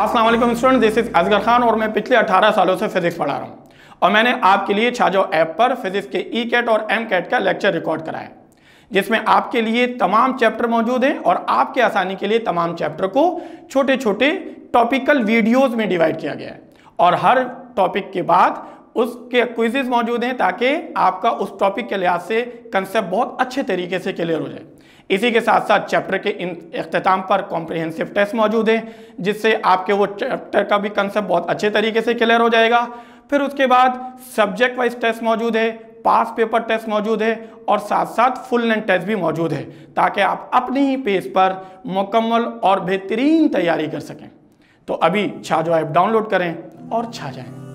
Aslam student this is Asghar Khan और मैं पिछले 18 सालों से फिज़िक्स पढ़ा रहा हूँ और मैंने आपके लिए छाजो ऐप पर फिज़िक्स के ई कैट और एम कैट का लेक्चर रिकॉर्ड कराया जिसमें आपके लिए तमाम चैप्टर मौजूद हैं और आपके आसानी के लिए तमाम चैप्टर को छोटे छोटे टॉपिकल वीडियोज़ में डिवाइड किया गया है और हर टॉपिक के बाद उसके क्विजेज मौजूद हैं ताकि आपका उस टॉपिक के लिहाज से कंसेप्ट बहुत अच्छे तरीके से क्लियर हो जाए इसी के साथ साथ चैप्टर के इन अख्ताम पर कॉम्प्रिहेंसिव टेस्ट मौजूद है जिससे आपके वो चैप्टर का भी कंसेप्ट बहुत अच्छे तरीके से क्लियर हो जाएगा फिर उसके बाद सब्जेक्ट वाइज टेस्ट मौजूद है पास पेपर टेस्ट मौजूद है और साथ साथ फुल लेंथ टेस्ट भी मौजूद है ताकि आप अपने ही पेज पर मुकम्मल और बेहतरीन तैयारी कर सकें तो अभी छाजो ऐप डाउनलोड करें और छा जाएँ